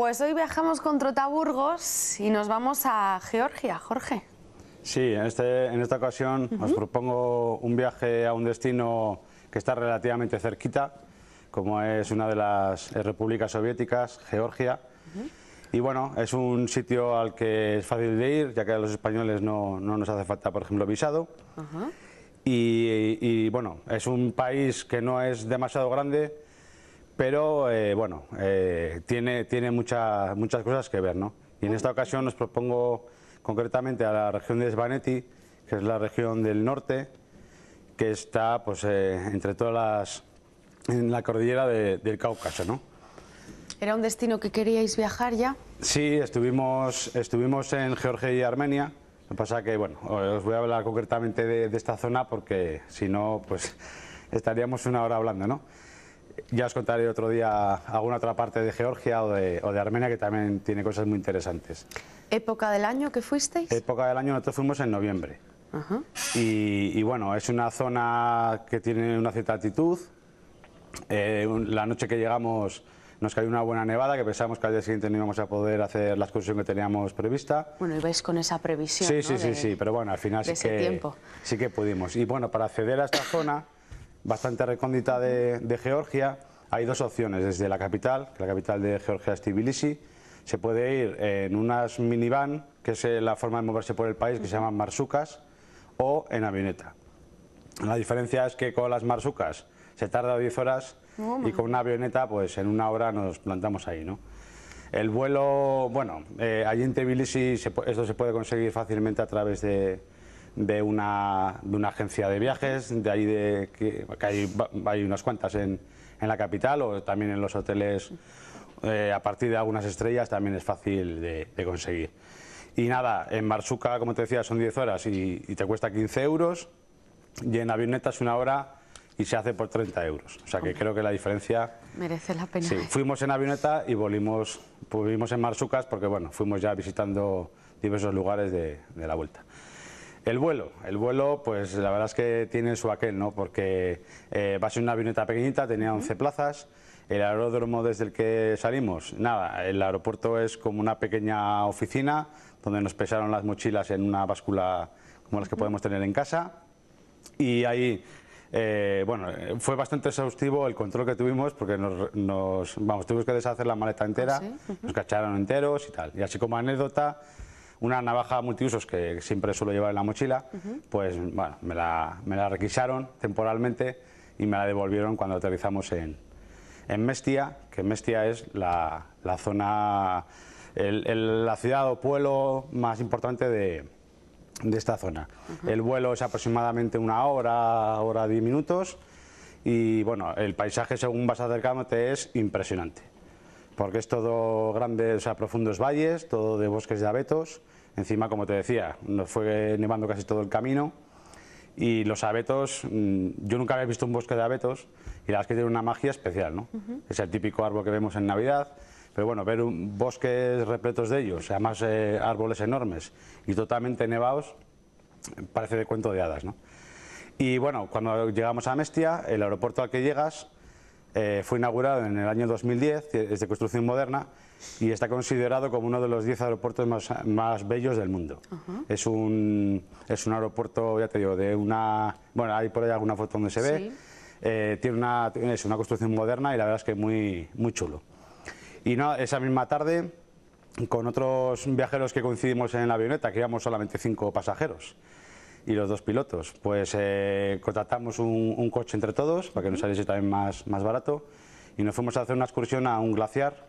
Pues hoy viajamos con Trotaburgos y nos vamos a Georgia, Jorge. Sí, en, este, en esta ocasión os propongo un viaje a un destino que está relativamente cerquita, como es una de las repúblicas soviéticas, Georgia. Y bueno, es un sitio al que es fácil de ir, ya que a los españoles no, no nos hace falta, por ejemplo, visado. y, bueno, es un país que no es demasiado grande, pero eh, bueno, eh, tiene, tiene muchas cosas que ver. ¿no? Y en esta ocasión os propongo concretamente a la región de Svaneti, que es la región del norte, que está pues, eh, entre todas las, en la cordillera del Cáucaso. ¿no? ¿Era un destino que queríais viajar ya? Sí, estuvimos, estuvimos en Georgia y Armenia. Lo que pasa que, bueno, os voy a hablar concretamente de, de esta zona porque si no, pues estaríamos una hora hablando, ¿no? Ya os contaré otro día alguna otra parte de Georgia o de, Armenia que también tiene cosas muy interesantes. ¿Época del año que fuisteis? Época del año, nosotros fuimos en noviembre. Y, bueno, es una zona que tiene una cierta altitud. Eh, la noche que llegamos nos cayó una buena nevada que pensábamos que al día siguiente no íbamos a poder hacer la excursión que teníamos prevista. Bueno, y ibais con esa previsión. Sí, ¿no? sí, sí, sí, pero bueno, al final sí que, sí que pudimos. Y bueno, para acceder a esta zona bastante recóndita de, Georgia, hay dos opciones, desde la capital, que la capital de Georgia es Tbilisi, se puede ir en unas minivan, que es eh, la forma de moverse por el país, que se llaman marsucas, o en avioneta. La diferencia es que con las marsucas se tarda 10 horas y con una avioneta pues en una hora nos plantamos ahí, ¿no? El vuelo, bueno, eh, allí en Tbilisi esto se puede conseguir fácilmente a través de, de una, de una agencia de viajes, de ahí de, que, hay, hay, unas cuantas en, en, la capital o también en los hoteles eh, a partir de algunas estrellas también es fácil de, conseguir. Y nada, en Marzuca, como te decía, son 10 horas y, te cuesta 15 euros y en avioneta es una hora y se hace por 30 euros. O sea que creo que la diferencia... Merece la pena. Sí, eh. fuimos en avioneta y volvimos, volvimos en Marzucas porque bueno, fuimos ya visitando diversos lugares de, de la vuelta. El vuelo, el vuelo pues la verdad es que tiene su aquel, ¿no? porque eh, va a ser una avioneta pequeñita, tenía 11 plazas, el aeródromo desde el que salimos, nada, el aeropuerto es como una pequeña oficina donde nos pesaron las mochilas en una báscula como las que podemos tener en casa y ahí eh, bueno, fue bastante exhaustivo el control que tuvimos porque nos, vamos, tuvimos que deshacer la maleta entera, ah, nos cacharon enteros y tal. Y así como anécdota, una navaja multiusos que siempre suelo llevar en la mochila, pues bueno, me la, requisaron temporalmente y me la devolvieron cuando aterrizamos en, en Mestia, que Mestia es la, zona, la ciudad o pueblo más importante de, esta zona. El vuelo es aproximadamente una hora, hora diez minutos y bueno, el paisaje según vas acercándote es impresionante porque es todo grandes, o sea, profundos valles, todo de bosques de abetos. Encima, como te decía, nos fue nevando casi todo el camino. Y los abetos, mm, yo nunca había visto un bosque de abetos y la verdad es que tiene una magia especial, ¿no? Es el típico árbol que vemos en Navidad, pero bueno, ver un, bosques repletos de ellos, sea, más eh, árboles enormes y totalmente nevados, parece de cuento de hadas, ¿no? Y bueno, cuando llegamos a Mestia, el aeropuerto al que llegas eh, fue inaugurado en el año 2010, es de construcción moderna y está considerado como uno de los 10 aeropuertos más, más, bellos del mundo. es, un, es un aeropuerto, ya te digo, de una... Bueno, hay por ahí alguna foto donde se ve. Eh, tiene una, es una construcción moderna y la verdad es que muy, muy chulo. Y esa misma tarde, con otros viajeros que coincidimos en la avioneta, que íbamos solamente cinco pasajeros, y los dos pilotos. Pues eh, contratamos un, coche entre todos para que nos saliese también más, más barato y nos fuimos a hacer una excursión a un glaciar.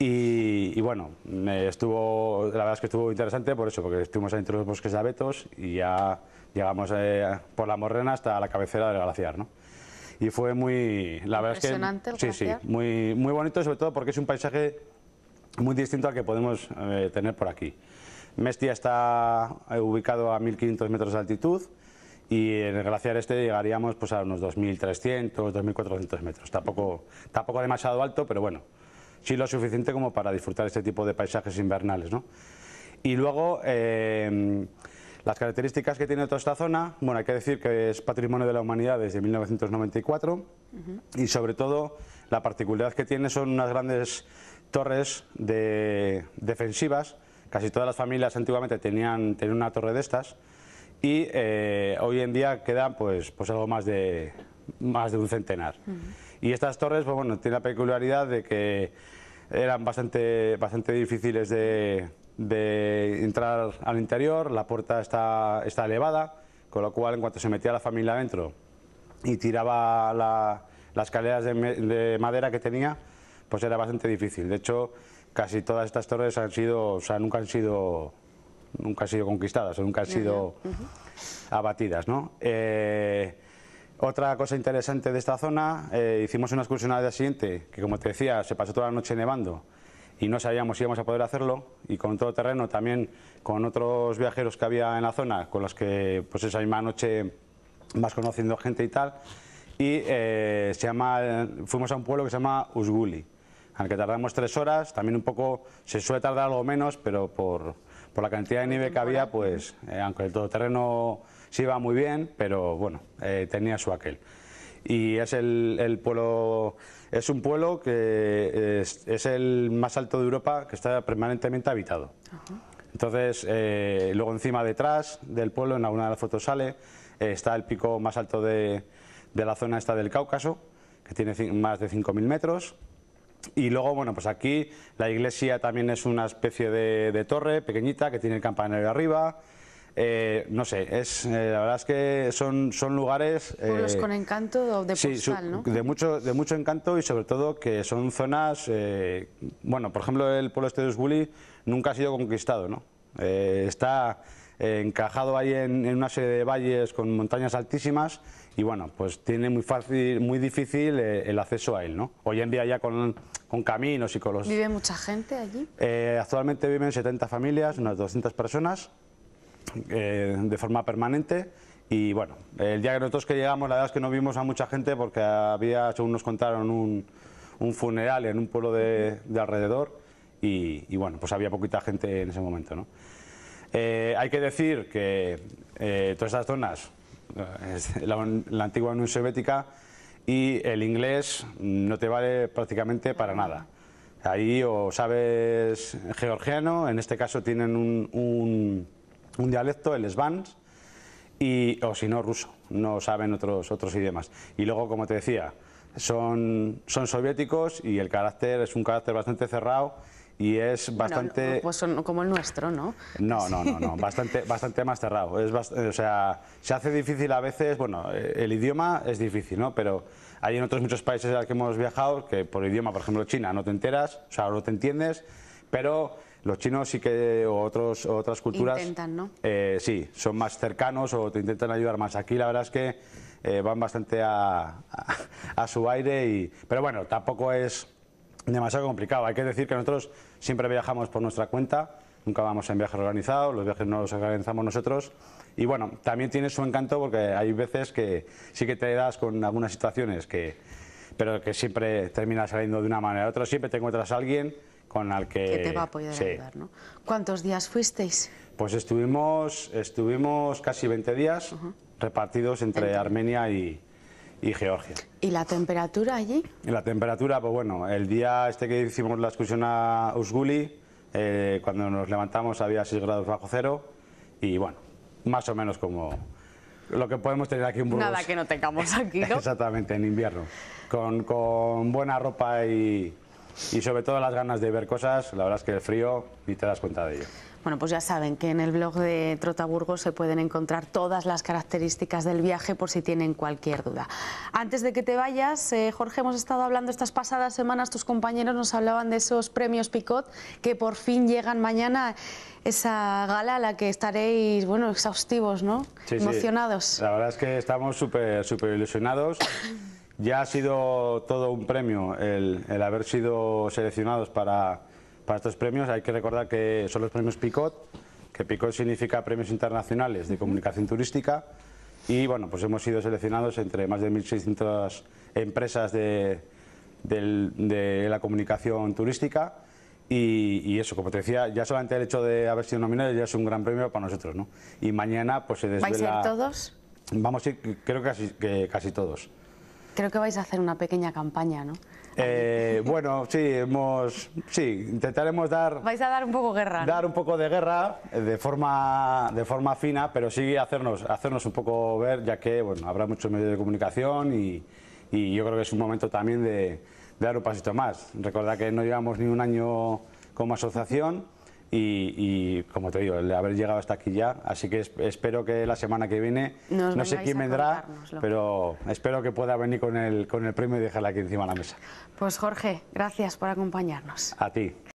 Y, bueno, estuvo, la verdad es que estuvo interesante por eso, porque estuvimos entre los bosques de abetos y ya llegamos eh, por la morrena hasta la cabecera del glaciar. ¿no? Y fue muy, la verdad es que, sí, sí, muy, muy bonito, sobre todo porque es un paisaje muy distinto al que podemos eh, tener por aquí. Mestia está eh, ubicado a 1.500 metros de altitud y en el glaciar este llegaríamos pues, a unos 2.300, 2.400 metros. Tampoco, tampoco demasiado alto, pero bueno, sí lo suficiente como para disfrutar este tipo de paisajes invernales. ¿no? Y luego, em, las características que tiene toda esta zona, bueno, hay que decir que es patrimonio de la humanidad desde 1994 y sobre todo la particularidad que tiene son unas grandes torres defensivas Casi todas las familias antiguamente tenían, una torre de estas y eh, hoy en día quedan pues, pues algo más de, más de un centenar. Y estas torres, pues bueno, tienen la peculiaridad de que eran bastante, bastante difíciles de, entrar al interior, la puerta está, está elevada, con lo cual en cuanto se metía la familia adentro y tiraba las escaleras de, de, madera que tenía, pues era bastante difícil. De hecho, casi todas estas torres han sido, o sea, nunca han sido, nunca han sido conquistadas, nunca han sido abatidas, ¿no? Eh, otra cosa interesante de esta zona, eh, hicimos una excursión al día siguiente, que como te decía, se pasó toda la noche nevando y no sabíamos si íbamos a poder hacerlo y con todo terreno también con otros viajeros que había en la zona, con los que pues esa misma noche más conociendo gente y tal, y eh, se llama, fuimos a un pueblo que se llama Usguli que tardamos tres horas, también un poco se suele tardar algo menos, pero por, la cantidad de nieve que había, pues eh, aunque el todoterreno sí iba muy bien, pero bueno, eh, tenía su aquel. Y es el, pueblo, es un pueblo que es, el más alto de Europa que está permanentemente habitado. Entonces, eh, luego encima detrás del pueblo, en alguna de las fotos sale, está el pico más alto de, de la zona esta del Cáucaso, que tiene más de 5.000 metros, y luego, bueno, pues aquí la iglesia también es una especie de, torre pequeñita que tiene el campanario arriba. Eh, no sé, es, eh, la verdad es que son, son lugares... Pueblos eh, con encanto de ¿no? De mucho, de mucho encanto y sobre todo que son zonas... bueno, por ejemplo, el pueblo este de Usbuli nunca ha sido conquistado, ¿no? está eh, encajado ahí en, una serie de valles con montañas altísimas y bueno, pues tiene muy fácil, muy difícil eh, el acceso a él, ¿no? Hoy en día ya con, caminos y con los... ¿Vive mucha gente allí? Eh, actualmente viven 70 familias, unas 200 personas, de forma permanente y bueno, el día que nosotros que llegamos la verdad es que no vimos a mucha gente porque había, según nos contaron, un, un funeral en un pueblo de, alrededor y bueno, pues había poquita gente en ese momento, ¿no? Eh, hay que decir que eh, todas estas zonas, eh, la, antigua Unión Soviética y el inglés no te vale prácticamente para nada. Ahí o sabes georgiano, en este caso tienen un, dialecto, el svans, y, o si no, ruso, no saben otros, otros idiomas. Y luego, como te decía, son, son soviéticos y el carácter es un carácter bastante cerrado y es bastante... pues como el nuestro, ¿no? No, no, no, no. bastante, bastante más cerrado. Es O sea, se hace difícil a veces, bueno, eh, el idioma es difícil, ¿no? Pero hay en otros muchos países a los que hemos viajado que por idioma, por ejemplo China, no te enteras, o sea, no te entiendes, pero los chinos sí que, o otros, otras culturas... Intentan, ¿no? Eh, sí, son más cercanos o te intentan ayudar más. Aquí la verdad es que eh, van bastante a, a, su aire y... Pero bueno, tampoco es demasiado complicado. Hay que decir que nosotros siempre viajamos por nuestra cuenta, nunca vamos en viajes organizados, los viajes no los organizamos nosotros. Y bueno, también tiene su encanto porque hay veces que sí que te das con algunas situaciones que pero que siempre termina saliendo de una manera u otra, siempre te encuentras alguien con el que... Que te va a poder ayudar, ¿Cuántos días fuisteis? Pues estuvimos, estuvimos casi 20 días repartidos entre, Armenia y, y Georgia. ¿Y la temperatura allí? la temperatura, pues bueno, el día este que hicimos la excursión a Usguli, eh, cuando nos levantamos había 6 grados bajo cero y bueno, más o menos como lo que podemos tener aquí en Burgos. Nada que no tengamos aquí, ¿no? Exactamente, en invierno. Con, con buena ropa y, y sobre todo las ganas de ver cosas, la verdad es que el frío ni te das cuenta de ello. Bueno, pues ya saben que en el blog de Trotaburgo se pueden encontrar todas las características del viaje por si tienen cualquier duda. Antes de que te vayas, eh, Jorge, hemos estado hablando estas pasadas semanas, tus compañeros nos hablaban de esos premios Picot que por fin llegan mañana, esa gala a la que estaréis, bueno, exhaustivos, ¿no? Sí, Emocionados. Sí. La verdad es que estamos súper, súper ilusionados. Ya ha sido todo un premio el, haber sido seleccionados para, estos premios. Hay que recordar que son los premios PICOT, que PICOT significa Premios Internacionales de Comunicación Turística. Y bueno, pues hemos sido seleccionados entre más de 1.600 empresas de, la comunicación turística. Y, eso, como te decía, ya solamente el hecho de haber sido nominados ya es un gran premio para nosotros. ¿no? Y mañana pues se desvela... ¿Vais a ir todos? Vamos a ir, creo que casi todos. Creo que vais a hacer una pequeña campaña, ¿no? Eh, bueno, sí, hemos, sí, intentaremos dar... Vais a dar un poco guerra. Dar un poco de guerra eh, de forma, de forma fina, pero sí hacernos, hacernos un poco ver, ya que bueno, habrá muchos medios de comunicación y, yo creo que es un momento también de, de dar un pasito más. Recordad que no llevamos ni un año como asociación y, como te digo, el haber llegado hasta aquí ya, así que espero que la semana que viene, no sé quién vendrá, pero espero que pueda venir con el, con el premio y dejarla aquí encima de la mesa. Pues Jorge, gracias por acompañarnos. A ti.